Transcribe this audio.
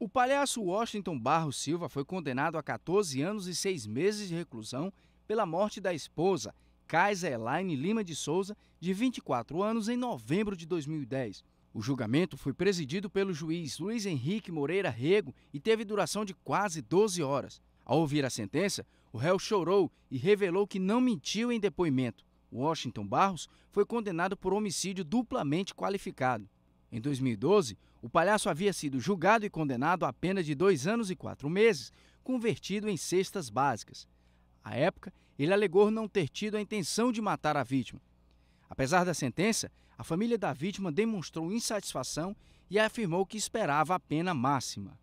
O palhaço Washington Barros Silva foi condenado a 14 anos e 6 meses de reclusão pela morte da esposa, Kaisa Elaine Lima de Souza, de 24 anos, em novembro de 2010. O julgamento foi presidido pelo juiz Luiz Henrique Moreira Rego e teve duração de quase 12 horas. Ao ouvir a sentença, o réu chorou e revelou que não mentiu em depoimento. Washington Barros foi condenado por homicídio duplamente qualificado. Em 2012, o palhaço havia sido julgado e condenado a pena de dois anos e quatro meses, convertido em cestas básicas. À época, ele alegou não ter tido a intenção de matar a vítima. Apesar da sentença, a família da vítima demonstrou insatisfação e afirmou que esperava a pena máxima.